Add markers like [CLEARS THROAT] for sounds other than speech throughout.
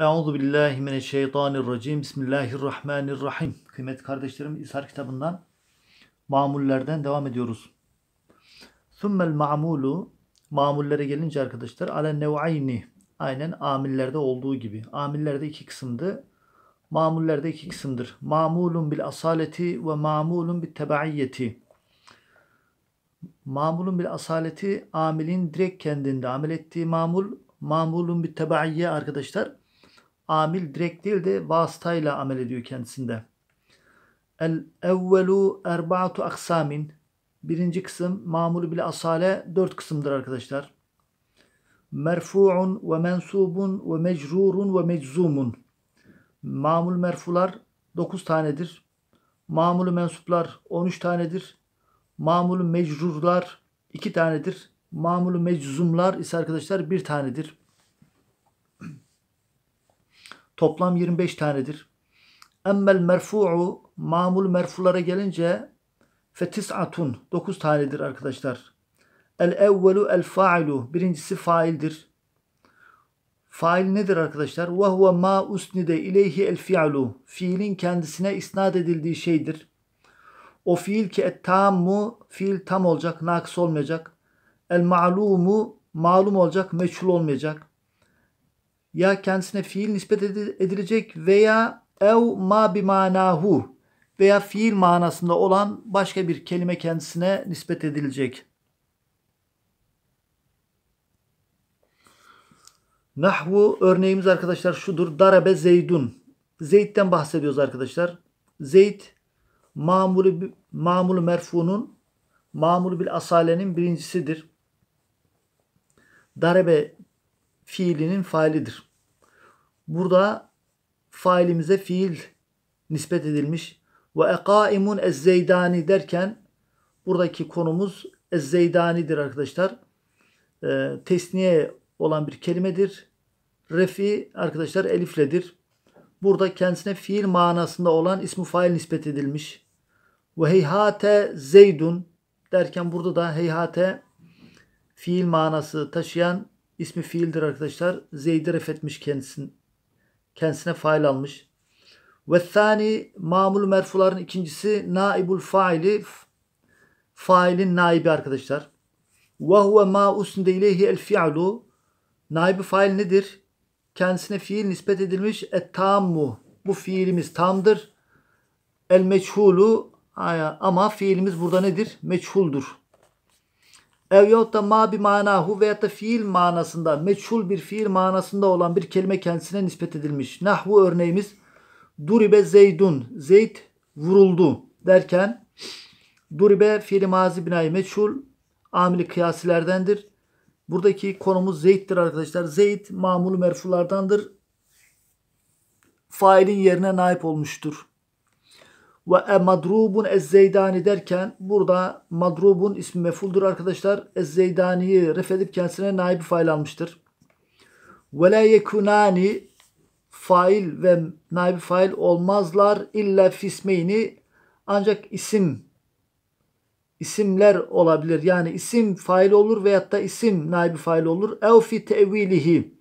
Euzu billahi mineşşeytanirracim. Bismillahirrahmanirrahim. Kıymet kardeşlerim İshar kitabından mamullerden devam ediyoruz. Sümmel ma'mulu mamullere gelince arkadaşlar ale nev'ayni aynen amillerde olduğu gibi. Amillerde iki kısımdı. Mamullerde iki kısımdır. Mamulun bil asaleti ve mamulun bil tebaiyeti. Mamulun bil asaleti amilin direkt kendinde amel ettiği mamul. Mamulun bil tebaiyye arkadaşlar amil direkt değil de vasıtayla amel ediyor kendisinde. El evvelu erbaatu aksamin. Birinci kısım mamul bile asale dört kısımdır arkadaşlar. Merfu'un ve mensubun ve mecrurun ve meczumun. Mamul merfular dokuz tanedir. Mamul mensuplar on üç tanedir. Mamul mecrurlar iki tanedir. Mamul meczumlar ise arkadaşlar bir tanedir. Toplam 25 tanedir. Emmel merfu'u mamul merfulara gelince fetis'atun 9 tanedir arkadaşlar. El evvelu el fa'ilu birincisi faildir. Fail nedir arkadaşlar? Ve huve ma usnide ileyhi el fi'lu. Fiilin kendisine isnat edildiği şeydir. O fiil ki et tammu fiil tam olacak, nakıs olmayacak. El ma'lumu malum olacak, meçhul olmayacak ya kendisine fiil nispet edilecek veya ev ma manahu veya fiil manasında olan başka bir kelime kendisine nispet edilecek. Nahvu örneğimiz arkadaşlar şudur. Darabe Zeydun. Zeyd'den bahsediyoruz arkadaşlar. Zeyd mamulu, mamulu merfunun mamulu bil asalenin birincisidir. Darabe fiilinin failidir. Burada failimize fiil nispet edilmiş. Ve ekaimun ezzeydani derken buradaki konumuz ezzeydanidir arkadaşlar. E, tesniye olan bir kelimedir. Refi arkadaşlar elifledir. Burada kendisine fiil manasında olan ismi fail nispet edilmiş. Ve heyhate zeydun derken burada da heyhate fiil manası taşıyan İsmi fiildir arkadaşlar. Zeyd'i ref etmiş kendisini. Kendisine fail almış. Ve thani mamul merfuların ikincisi naibul faili failin naibi arkadaşlar. Ve huve ma usnde ileyhi el fi'lu naibi fail nedir? Kendisine fiil nispet edilmiş et tammu. Bu fiilimiz tamdır. El meçhulu ama fiilimiz burada nedir? Meçhuldur ev yahut da ma bir manahu veyahut da fiil manasında meçhul bir fiil manasında olan bir kelime kendisine nispet edilmiş. Nahvu örneğimiz duribe zeydun. Zeyd vuruldu derken duribe fiili mazi binayı meçhul amili kıyasilerdendir. Buradaki konumuz Zeyd'dir arkadaşlar. Zeyd mamulu merfulardandır. Failin yerine naip olmuştur. Ve e madrubun ezzeydani derken burada madrubun ismi mefuldur arkadaşlar. Ezzeydani'yi ref edip kendisine naib fail almıştır. Ve la yekunani fail ve naib fail olmazlar illa fismeyni ancak isim isimler olabilir. Yani isim fail olur veyahut da isim naibi fail olur. Ev fi tevilihi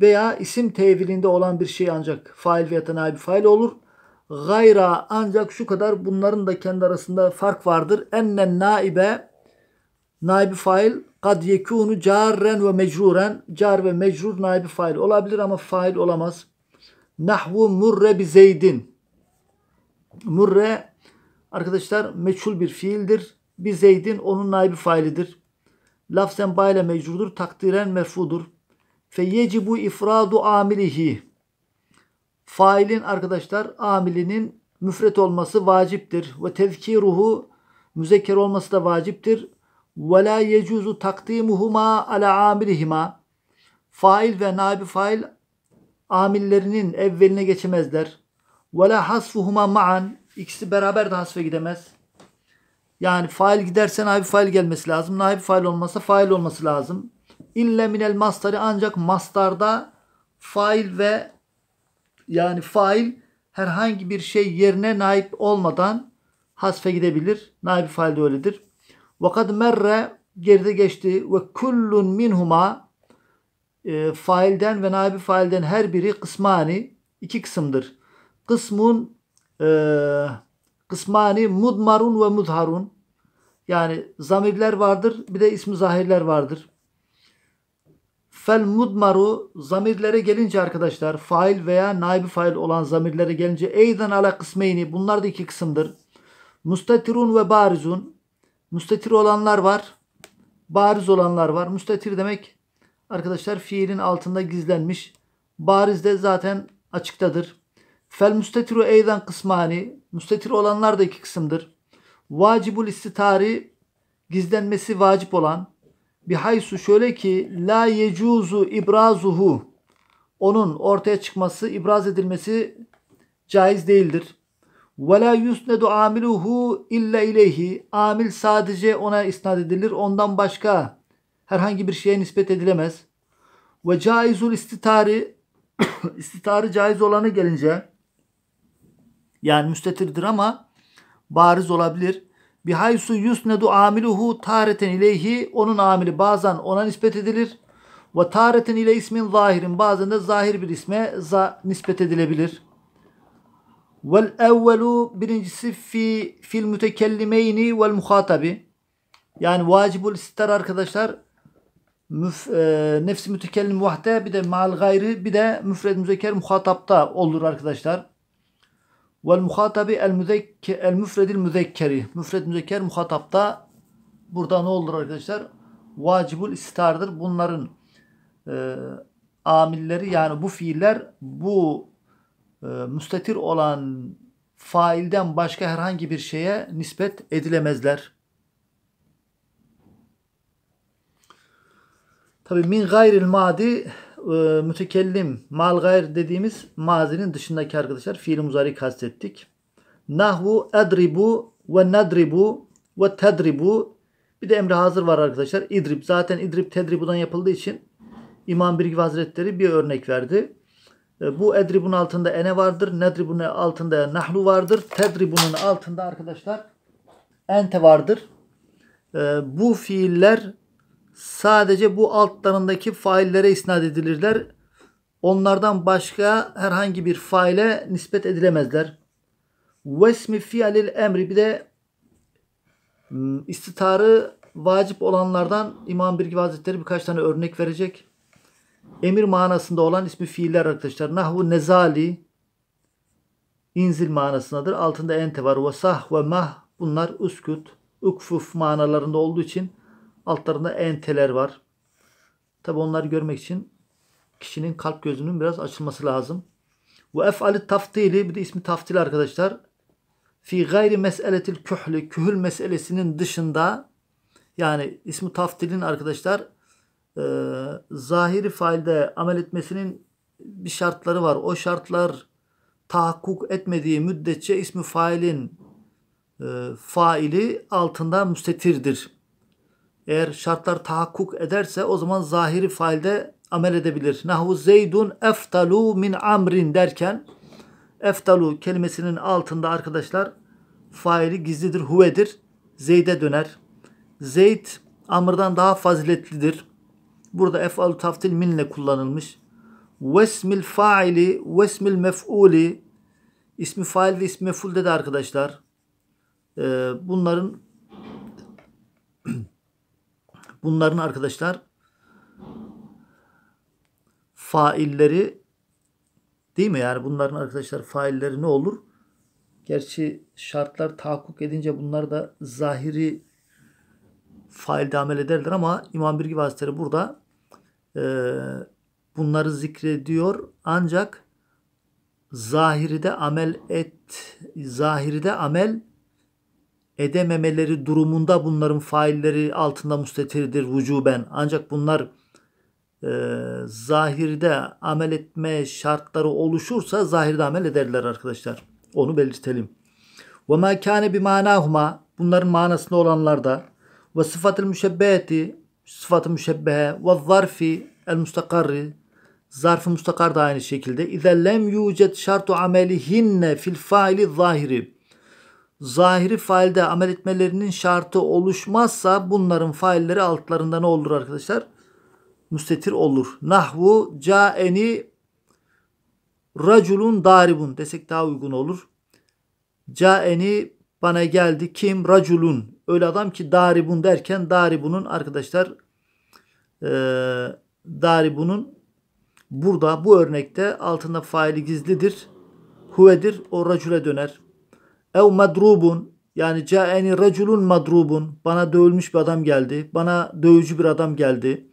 veya isim tevilinde olan bir şey ancak fail veya da naibi fail olur. Gayra ancak şu kadar bunların da kendi arasında fark vardır. Ennen naibe naibi fail kad yekunu carren ve mecruren car ve mecrur naibi fail olabilir ama fail olamaz. Nahvu murre bi zeydin. Murre arkadaşlar meçhul bir fiildir. Bi zeydin onun naibi failidir. Lafzen ba ile mecrudur. Takdiren merfudur. Fe yecibu ifradu amilihi failin arkadaşlar amilinin müfret olması vaciptir. Ve tezkiruhu müzekker olması da vaciptir. Ve la yecuzu takdimuhuma ala amilihima. Fail ve nabi fail amillerinin evveline geçemezler. Ve la hasfuhuma ma'an. İkisi beraber de hasfe gidemez. Yani fail giderse naib fail gelmesi lazım. Naib fail olmasa fail olması lazım. İlle minel mastari ancak mastarda fail ve yani fail herhangi bir şey yerine naip olmadan hasfe gidebilir. Naib fail de öyledir. Vakad merre geride geçti ve kullun minhuma e, failden ve naibi failden her biri kısmani iki kısımdır. Kısmun e, kısmani mudmarun ve mudharun yani zamirler vardır bir de ismi zahirler vardır. Fel mudmaru zamirlere gelince arkadaşlar fail veya naibi fail olan zamirlere gelince eyden ala kısmeyni bunlar da iki kısımdır. Mustatirun ve barizun. Mustatir olanlar var. Bariz olanlar var. Mustatir demek arkadaşlar fiilin altında gizlenmiş. Bariz de zaten açıktadır. Fel mustatiru eyden kısmani. mustatir olanlar da iki kısımdır. Vacibul istitari gizlenmesi vacip olan. Bihaysu şöyle ki la yecuzu ibrazuhu onun ortaya çıkması, ibraz edilmesi caiz değildir. Ve la yusnedu amiluhu illa ileyhi. Amil sadece ona isnat edilir. Ondan başka herhangi bir şeye nispet edilemez. Ve caizul istitari [COUGHS] istitarı caiz olanı gelince yani müstetirdir ama bariz olabilir. Bihaysu yusnedu amiluhu tareten ileyhi onun amili bazen ona nispet edilir. Ve tareten ile ismin zahirin bazen de zahir bir isme za nispet edilebilir. Vel evvelu birincisi fi fil mütekellimeyni vel muhatabi. Yani vacibul ister arkadaşlar müf, e, nefsi mütekellim vahde bir de mal gayri bir de müfred müzeker muhatapta olur arkadaşlar. Vel muhatabi el, müzekke, el müfredil müzekkeri. Müfred müzekker muhatapta burada ne olur arkadaşlar? Vacibul istardır. Bunların e, amilleri yani bu fiiller bu e, müstetir olan failden başka herhangi bir şeye nispet edilemezler. Tabi min gayril madi e, mütekellim, mal gayr dediğimiz mazinin dışındaki arkadaşlar fiil muzari kastettik. Nahvu, edribu ve nadribu ve tedribu. Bir de emri hazır var arkadaşlar. İdrib. Zaten idrib tedribudan yapıldığı için İmam Birgi Hazretleri bir örnek verdi. E, bu edribun altında ene vardır. Nedribun altında nahlu vardır. Tedribunun altında arkadaşlar ente vardır. E, bu fiiller sadece bu altlarındaki faillere isnat edilirler. Onlardan başka herhangi bir faile nispet edilemezler. Vesmi fiilil emri bir de hmm, istitarı vacip olanlardan İmam Birgi Hazretleri birkaç tane örnek verecek. Emir manasında olan ismi fiiller arkadaşlar. Nahvu nezali inzil manasındadır. Altında ente var. Vesah ve mah bunlar uskut, ukfuf manalarında olduğu için Altlarında enteler var. Tabi onları görmek için kişinin kalp gözünün biraz açılması lazım. Ve ef'ali taftili bir de ismi taftil arkadaşlar. Fi gayri meseletil kühlü kühül meselesinin dışında yani ismi taftilin arkadaşlar e, zahiri failde amel etmesinin bir şartları var. O şartlar tahakkuk etmediği müddetçe ismi failin e, faili altında müstetirdir eğer şartlar tahakkuk ederse o zaman zahiri failde amel edebilir. Nahu zeydun eftalu min amrin derken eftalu kelimesinin altında arkadaşlar faili gizlidir, huvedir. Zeyd'e döner. Zeyd amrdan daha faziletlidir. Burada efalu taftil minle kullanılmış. Vesmil faili, vesmil mef'uli ismi fail ve ismi mef'ulde de arkadaşlar bunların Bunların arkadaşlar failleri değil mi? Yani bunların arkadaşlar failleri ne olur? Gerçi şartlar tahakkuk edince bunlar da zahiri failde amel ederler ama İmam Birgi Hazretleri burada e, bunları zikrediyor ancak zahiri de amel et zahiri de amel edememeleri durumunda bunların failleri altında müstetirdir vücuben. Ancak bunlar e, zahirde amel etme şartları oluşursa zahirde amel ederler arkadaşlar. Onu belirtelim. Ve ma kâne bi manâhuma bunların manasında olanlarda ve sıfatı müşebbeheti sıfatı müşebbehe ve zarfi el mustakarri zarf-ı mustakar da aynı şekilde. İze lem yucet şartu amelihinne fil faili zahiri zahiri failde amel etmelerinin şartı oluşmazsa bunların failleri altlarında ne olur arkadaşlar? Müstetir olur. Nahvu caeni raculun daribun desek daha uygun olur. Caeni bana geldi kim? Raculun. Öyle adam ki daribun derken daribunun arkadaşlar e, daribunun burada bu örnekte altında faili gizlidir. Huvedir. O racule döner. Ev madrubun yani caeni reculun madrubun bana dövülmüş bir adam geldi. Bana dövücü bir adam geldi.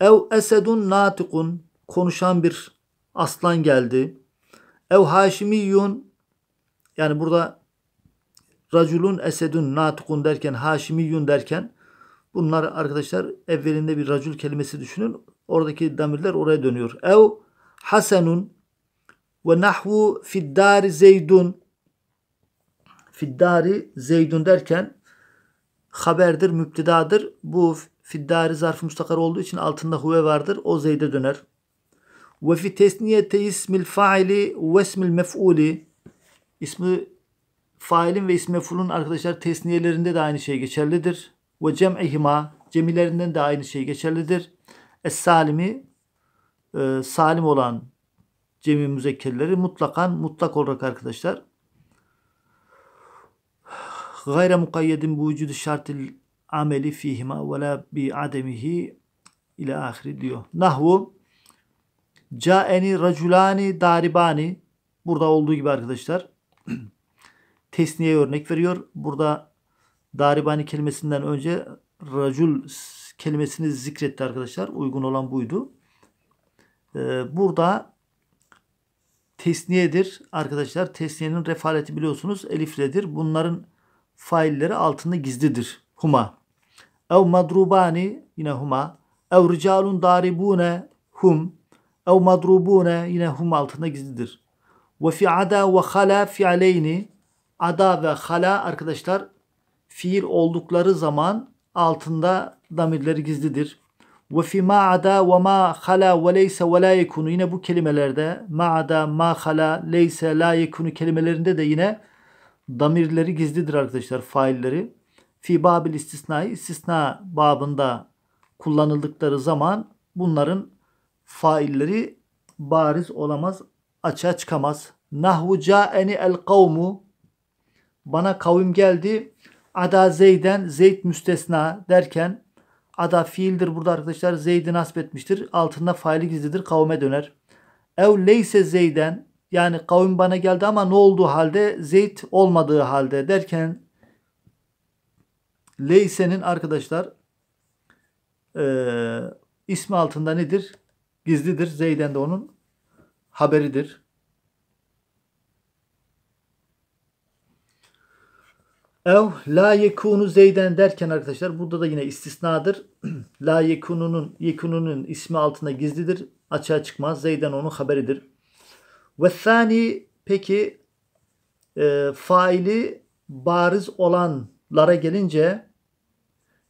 Ev esedun natikun konuşan bir aslan geldi. Ev haşimiyun yani burada raculun esedun natikun derken haşimiyun derken bunlar arkadaşlar evvelinde bir racul kelimesi düşünün. Oradaki damirler oraya dönüyor. Ev hasenun ve nahvu fiddar zeydun Fiddari zeydun derken haberdir, müptidadır. Bu fiddari zarf mustakar olduğu için altında huve vardır. O zeyde döner. Ve fi tesniyete ismil faili ve ismil mef'uli ismi failin ve ismi mef'ulun arkadaşlar tesniyelerinde de aynı şey geçerlidir. Ve cem'ihima cemilerinden de aynı şey geçerlidir. Es-salimi e, salim olan cemi müzekkerleri mutlakan mutlak olarak arkadaşlar gayre mukayyedin bu vücudu şartil ameli fihima ve la bi ademihi ile ahiri diyor. Nahvu caeni raculani daribani burada olduğu gibi arkadaşlar [CLEARS THROAT] tesniye örnek veriyor. Burada daribani kelimesinden önce racul kelimesini zikretti arkadaşlar. Uygun olan buydu. Ee, burada tesniyedir arkadaşlar. Tesniyenin refaleti biliyorsunuz elifledir. Bunların failleri altında gizlidir. Huma. Ev madrubani yine huma. Ev ricalun daribune hum. Ev madrubune yine hum altında gizlidir. Ve fi ada ve hala fi'aleyni. Ada ve hala arkadaşlar fiil oldukları zaman altında damirleri gizlidir. Ve fi ma ada ve ma hala ve leyse ve la yekunu yine bu kelimelerde ma ada ma hala leyse la yekunu kelimelerinde de yine damirleri gizlidir arkadaşlar failleri. Fi babil istisnai istisna babında kullanıldıkları zaman bunların failleri bariz olamaz, açığa çıkamaz. Nahvu ca'eni el kavmu bana kavim geldi. Ada Zeyden zeyt müstesna derken ada fiildir burada arkadaşlar. Zeyd'i nasip Altında faili gizlidir. Kavme döner. Ev leyse Zeyden yani kavim bana geldi ama ne olduğu halde zeyt olmadığı halde derken Leyse'nin arkadaşlar e, ismi altında nedir? Gizlidir. Zeyd'en de onun haberidir. Ev la yekunu zeyden derken arkadaşlar burada da yine istisnadır. [CLEARS THROAT] la yekununun yekununun ismi altında gizlidir. Açığa çıkmaz. Zeyden onun haberidir. Ve sani peki e, faili bariz olanlara gelince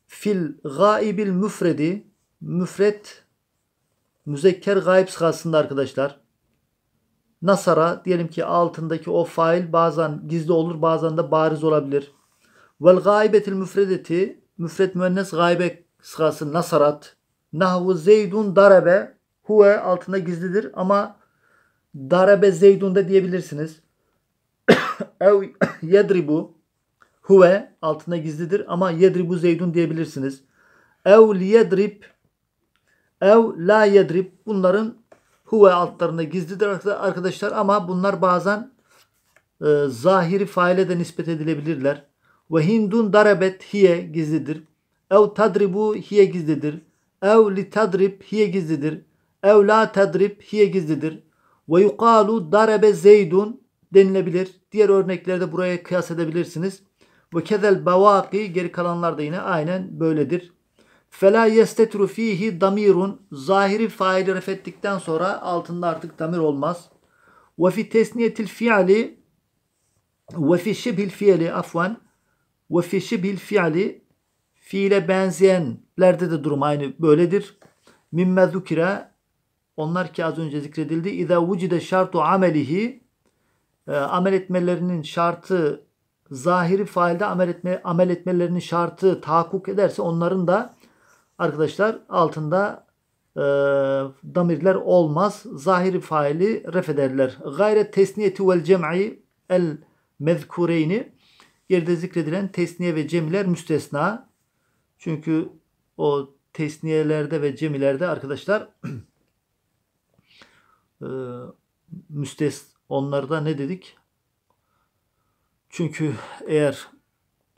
fil gaibil müfredi müfret müzekker gayb sırasında arkadaşlar nasara diyelim ki altındaki o fail bazen gizli olur bazen de bariz olabilir. Vel gaybetil müfredeti müfret müennes gaybe sırası nasarat nahvu zeydun darabe huve altında gizlidir ama Darabe Zeydun da diyebilirsiniz. [COUGHS] Ev yedribu huve altında gizlidir ama yedribu Zeydun diyebilirsiniz. Ev yedrib ev la yedrib bunların huve altlarında gizlidir arkadaşlar ama bunlar bazen e, zahiri faile de nispet edilebilirler. Ve hindun darabet hiye gizlidir. Ev tadribu hiye gizlidir. Ev li tadrib hiye gizlidir. Ev la tadrib hiye gizlidir. Ve yukalu darebe zeydun denilebilir. Diğer örneklerde buraya kıyas edebilirsiniz. Ve kezel bavaki geri kalanlar da yine aynen böyledir. Fela yestetru fihi damirun zahiri faili ref ettikten sonra altında artık damir olmaz. Ve fi tesniyetil fiili ve fi şibhil fiili afwan ve fi şibhil fiili fiile benzeyenlerde de durum aynı böyledir. Mimme zukira onlar ki az önce zikredildi. İza vucide şartu amelihi e, amel etmelerinin şartı zahiri failde amel etme amel etmelerinin şartı tahakkuk ederse onların da arkadaşlar altında e, damirler olmaz. Zahiri faili ref ederler. Gayret tesniyeti vel cem'i el mezkureyni geride zikredilen tesniye ve cemiler müstesna. Çünkü o tesniyelerde ve cemilerde arkadaşlar [CLEARS THROAT] e, ee, müstes onlarda ne dedik? Çünkü eğer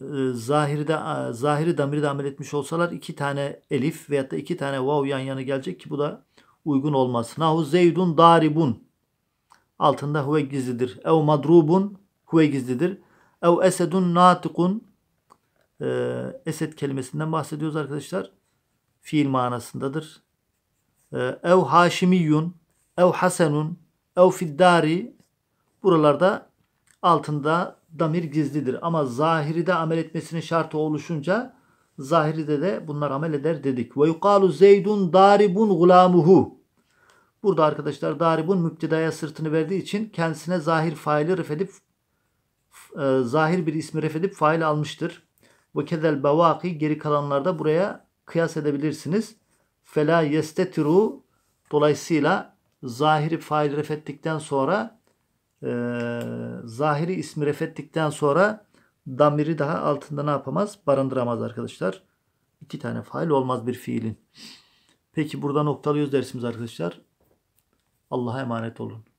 e, zahirde zahiri damiri amel etmiş olsalar iki tane elif veyahut da iki tane vav yan yana gelecek ki bu da uygun olmaz. Nahu zeydun daribun altında huve gizlidir. Ev madrubun huve gizlidir. Ev esedun natikun e, ee, esed kelimesinden bahsediyoruz arkadaşlar. Fiil manasındadır. Ee, ev haşimiyun ev hasenun, ev fiddari buralarda altında damir gizlidir. Ama zahiride amel etmesinin şartı oluşunca zahiride de bunlar amel eder dedik. Ve yukalu zeydun daribun gulamuhu. Burada arkadaşlar daribun müptedaya sırtını verdiği için kendisine zahir faili refedip e, zahir bir ismi refedip fail almıştır. Ve kedel bevaki geri kalanlarda buraya kıyas edebilirsiniz. Fela yestetiru dolayısıyla zahiri fail refettikten sonra e, zahiri ismi refettikten sonra damiri daha altında ne yapamaz? Barındıramaz arkadaşlar. İki tane fail olmaz bir fiilin. Peki burada noktalıyoruz dersimiz arkadaşlar. Allah'a emanet olun.